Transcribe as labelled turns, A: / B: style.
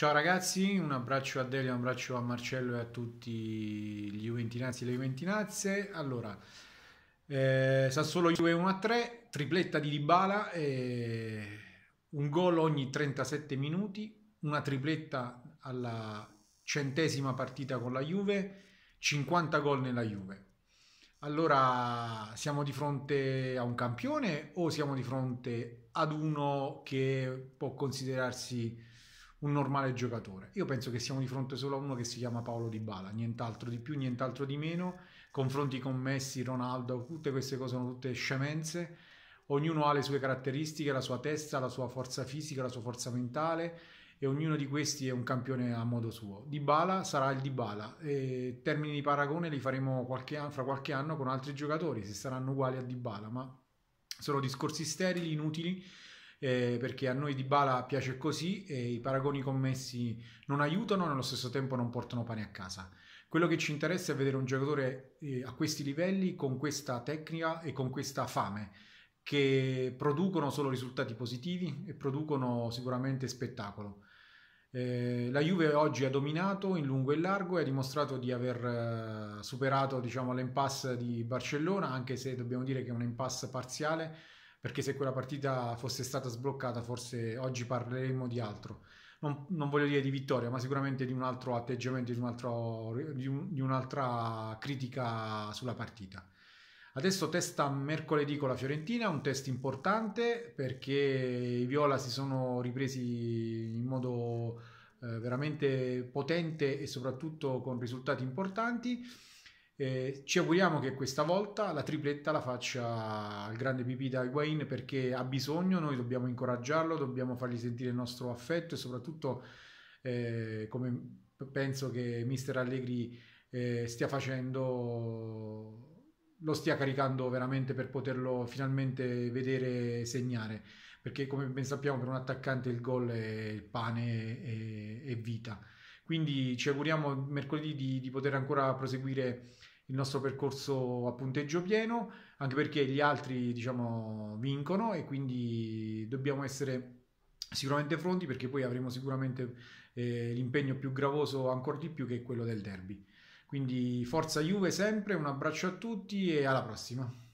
A: Ciao ragazzi, un abbraccio a Delia, un abbraccio a Marcello e a tutti gli Juventinazzi e le Juventinazze. Allora, eh, Sassuolo Juve 1 a 3, tripletta di Dybala, eh, un gol ogni 37 minuti, una tripletta alla centesima partita con la Juve, 50 gol nella Juve. Allora, siamo di fronte a un campione o siamo di fronte ad uno che può considerarsi un normale giocatore. Io penso che siamo di fronte solo a uno che si chiama Paolo Di Bala, nient'altro di più, nient'altro di meno. Confronti con Messi, Ronaldo, tutte queste cose sono tutte scemenze. Ognuno ha le sue caratteristiche, la sua testa, la sua forza fisica, la sua forza mentale e ognuno di questi è un campione a modo suo. Di Bala sarà il Di Bala. E termini di paragone li faremo qualche anno, fra qualche anno con altri giocatori, se saranno uguali a Di Bala, ma sono discorsi sterili, inutili eh, perché a noi di Bala piace così e i paragoni commessi non aiutano e nello stesso tempo non portano pane a casa. Quello che ci interessa è vedere un giocatore eh, a questi livelli con questa tecnica e con questa fame che producono solo risultati positivi e producono sicuramente spettacolo. Eh, la Juve oggi ha dominato in lungo e largo e ha dimostrato di aver eh, superato diciamo, l'impasse di Barcellona, anche se dobbiamo dire che è un impasse parziale perché se quella partita fosse stata sbloccata forse oggi parleremmo di altro. Non, non voglio dire di vittoria, ma sicuramente di un altro atteggiamento, di, un altro, di, un, di un'altra critica sulla partita. Adesso testa mercoledì con la Fiorentina, un test importante perché i Viola si sono ripresi in modo eh, veramente potente e soprattutto con risultati importanti. Eh, ci auguriamo che questa volta la tripletta la faccia il grande pipì da Higuain perché ha bisogno, noi dobbiamo incoraggiarlo, dobbiamo fargli sentire il nostro affetto e soprattutto eh, come penso che mister Allegri eh, stia facendo, lo stia caricando veramente per poterlo finalmente vedere segnare perché come ben sappiamo per un attaccante il gol è il pane e vita. Quindi ci auguriamo mercoledì di, di poter ancora proseguire il nostro percorso a punteggio pieno, anche perché gli altri diciamo vincono e quindi dobbiamo essere sicuramente pronti perché poi avremo sicuramente eh, l'impegno più gravoso ancora di più che è quello del derby. Quindi forza Juve sempre, un abbraccio a tutti e alla prossima.